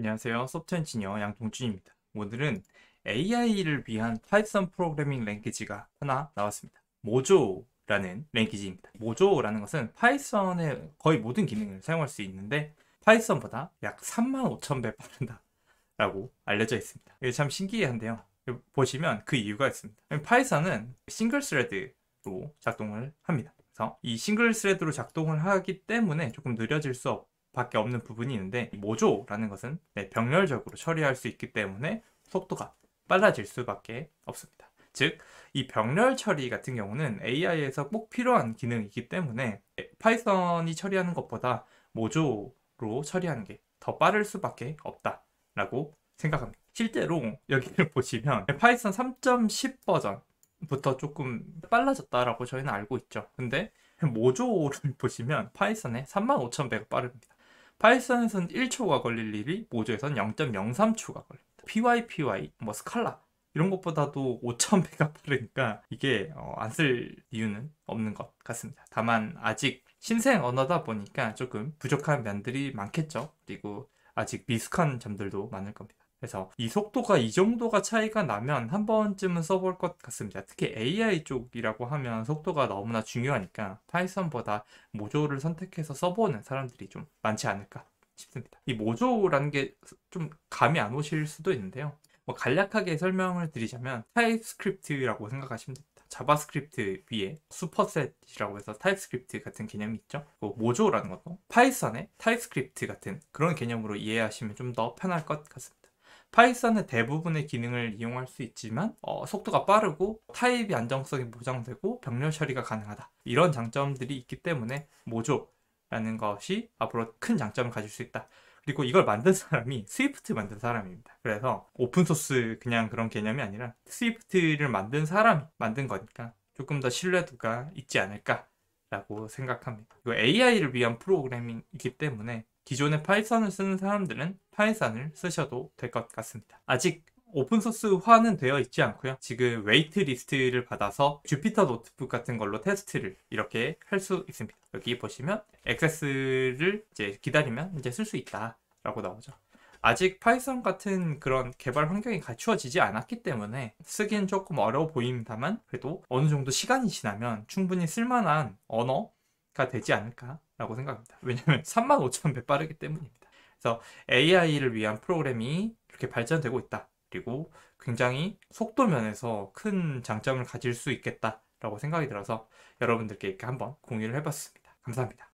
안녕하세요. 소프트 엔지니어 양동준입니다. 오늘은 AI를 위한 파이썬 프로그래밍 랭귀지가 하나 나왔습니다. 모조라는 랭귀지입니다. 모조라는 것은 파이썬의 거의 모든 기능을 사용할 수 있는데 파이썬보다 약 3만 5 0배 빠른다 라고 알려져 있습니다. 이게 참 신기한데요. 보시면 그 이유가 있습니다. 파이썬은 싱글 스레드로 작동을 합니다. 그래서 이 싱글 스레드로 작동을 하기 때문에 조금 느려질 수 밖에 없는 부분이 있는데 모조라는 것은 네, 병렬적으로 처리할 수 있기 때문에 속도가 빨라질 수밖에 없습니다. 즉, 이 병렬 처리 같은 경우는 AI에서 꼭 필요한 기능이기 때문에 네, 파이썬이 처리하는 것보다 모조로 처리하는 게 더 빠를 수밖에 없다라고 생각합니다. 실제로 여기를 보시면 네, 파이썬 3.10 버전부터 조금 빨라졌다라고 저희는 알고 있죠. 근데 모조를 보시면 파이썬의 3 5 0 0 0배가 빠릅니다. 파이썬에서는 1초가 걸릴 일이 모조에서는 0.03초가 걸립니다. PYPY, 뭐 스칼라 이런 것보다도 5,000배가 빠르니까 이게 어, 안 쓸 이유는 없는 것 같습니다. 다만 아직 신생 언어다 보니까 조금 부족한 면들이 많겠죠. 그리고 아직 미숙한 점들도 많을 겁니다. 그래서 이 속도가 이 정도가 차이가 나면 한 번쯤은 써볼 것 같습니다. 특히 AI 쪽이라고 하면 속도가 너무나 중요하니까 파이썬보다 모조를 선택해서 써보는 사람들이 좀 많지 않을까 싶습니다. 이 모조라는 게 좀 감이 안 오실 수도 있는데요. 뭐 간략하게 설명을 드리자면 타입스크립트라고 생각하시면 됩니다. 자바스크립트 위에 슈퍼셋이라고 해서 타입스크립트 같은 개념이 있죠. 그 모조라는 것도 파이썬의 타입스크립트 같은 그런 개념으로 이해하시면 좀 더 편할 것 같습니다. 파이썬의 대부분의 기능을 이용할 수 있지만 어, 속도가 빠르고 타입이 안정성이 보장되고 병렬 처리가 가능하다 이런 장점들이 있기 때문에 모조라는 것이 앞으로 큰 장점을 가질 수 있다 그리고 이걸 만든 사람이 스위프트 만든 사람입니다. 그래서 오픈소스 그냥 그런 개념이 아니라 스위프트를 만든 사람이 만든 거니까 조금 더 신뢰도가 있지 않을까 라고 생각합니다. 이 AI를 위한 프로그래밍이기 때문에 기존의 파이썬을 쓰는 사람들은 파이썬을 쓰셔도 될 것 같습니다. 아직 오픈소스화는 되어 있지 않고요. 지금 웨이트 리스트를 받아서 주피터 노트북 같은 걸로 테스트를 이렇게 할 수 있습니다. 여기 보시면 액세스를 이제 기다리면 이제 쓸 수 있다 라고 나오죠. 아직 파이썬 같은 그런 개발 환경이 갖추어지지 않았기 때문에 쓰기는 조금 어려워 보입니다만 그래도 어느 정도 시간이 지나면 충분히 쓸만한 언어가 되지 않을까라고 생각합니다. 왜냐하면 35,000배 빠르기 때문입니다. 그래서 AI를 위한 프로그램이 이렇게 발전되고 있다. 그리고 굉장히 속도 면에서 큰 장점을 가질 수 있겠다라고 생각이 들어서 여러분들께 이렇게 한번 공유를 해봤습니다. 감사합니다.